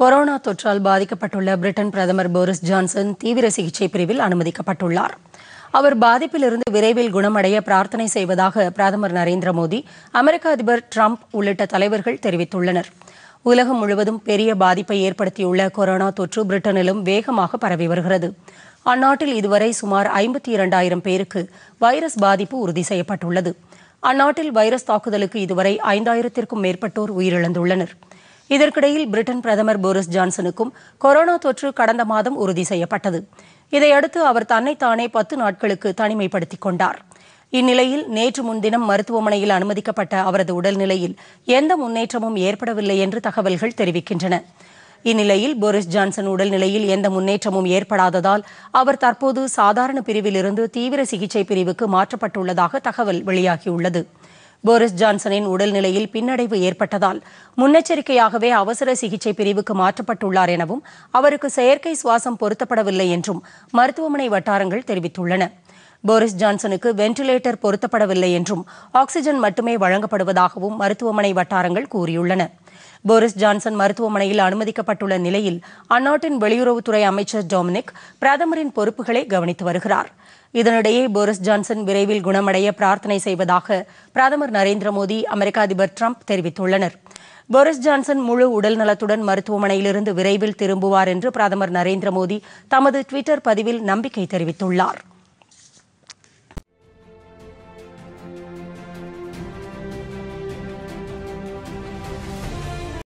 corona தொற்றால் பாதிக்கப்பட்டுள்ள Britain பிரதமர் போரிஸ் ஜான்சன் தீவிர சிகிச்சை பிரிவில் அனுமதிக்கப்பட்டுள்ளார் அவர் பாதிப்பிலிருந்து விரைவில் குணமடைய பிரார்த்தனை செய்வதாக பிரதமர் நரேந்திர மோடி அமெரிக்க அதிபர் டிரம்ப் உள்ளிட்ட தலைவர்கள் தெரிவித்துள்ளனர் உலகம் முழுவதும் பெரிய பாதிப்பை ஏற்படுத்தியுள்ள கொரோனா தொற்று பிரிட்டனிலும் வேகமாக பரவி வருகிறது அந்நாட்டில் இதுவரை சுமார் ஐம்பத்தி இரண்டாயிரம் பேருக்கு வைரஸ் பாதிப்பு உறுதி செய்யப்பட்டுள்ளது அந்நாட்டில் வைரஸ் தாக்குதலுக்கு இதுவரை ஐந்தாயிரத்திற்கும் மேற்பட்டோர் உயிரிழந்துள்ளனா் இதற்கிடையில் பிரிட்டன் பிரதமர் போரிஸ் ஜான்சனுக்கும் கொரோனா தொற்று கடந்த மாதம் உறுதி செய்யப்பட்டது இதையடுத்து அவர் தன்னைத்தானே பத்து நாட்களுக்கு தனிமைப்படுத்திக் கொண்டார் இந்நிலையில் நேற்று முன்தினம் மருத்துவமனையில் அனுமதிக்கப்பட்ட அவரது உடல்நிலையில் எந்த முன்னேற்றமும் ஏற்படவில்லை என்று தகவல்கள் தெரிவிக்கின்றன இந்நிலையில் போரிஸ் ஜான்சன் உடல்நிலையில் எந்த முன்னேற்றமும் ஏற்படாததால் அவர் தற்போது சாதாரண பிரிவிலிருந்து தீவிர சிகிச்சை பிரிவுக்கு மாற்றப்பட்டுள்ளதாக தகவல் வெளியாகியுள்ளது போரிஸ் ஜான்சனின் உடல்நிலையில் பின்னடைவு ஏற்பட்டதால் முன்னெச்சரிக்கையாகவே அவசர சிகிச்சை பிரிவுக்கு மாற்றப்பட்டுள்ளார் எனவும் அவருக்கு செயற்கை சுவாசம் பொருத்தப்படவில்லை என்றும் மருத்துவமனை வட்டாரங்கள் தெரிவித்துள்ளன போரிஸ் ஜான்சனுக்கு வென்டிலேட்டர் பொருத்தப்படவில்லை என்றும் ஆக்ஸிஜன் மட்டுமே வழங்கப்படுவதாகவும் மருத்துவமனை வட்டாரங்கள் கூறியுள்ளன போரிஸ் ஜான்சன் மருத்துவமனையில் அனுமதிக்கப்பட்டுள்ள நிலையில் அந்நாட்டின் வெளியுறவுத்துறை அமைச்சர் டொமினிக் பிரதமரின் பொறுப்புகளை கவனித்து வருகிறார் இதனிடையே போரிஸ் ஜான்சன் விரைவில் குணமடைய பிரார்த்தனை செய்வதாக பிரதமர் நரேந்திர மோடி அமெரிக்க அதிபர் டிரம்ப் தெரிவித்துள்ளனர் போரிஸ் ஜான்சன் முழு உடல் நலத்துடன் மருத்துவமனையிலிருந்து விரைவில் திரும்புவார் என்று பிரதமர் நரேந்திர மோடி தமது டுவிட்டர் பதிவில் நம்பிக்கை தெரிவித்துள்ளாா்